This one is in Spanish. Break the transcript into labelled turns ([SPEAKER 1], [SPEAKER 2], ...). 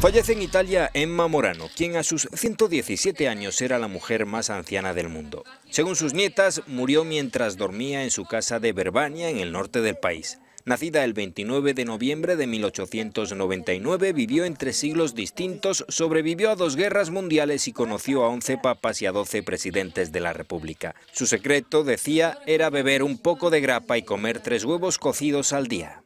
[SPEAKER 1] Fallece en Italia Emma Morano, quien a sus 117 años era la mujer más anciana del mundo. Según sus nietas, murió mientras dormía en su casa de Verbania, en el norte del país. Nacida el 29 de noviembre de 1899, vivió entre siglos distintos, sobrevivió a dos guerras mundiales y conoció a 11 papas y a 12 presidentes de la República. Su secreto, decía, era beber un poco de grapa y comer tres huevos cocidos al día.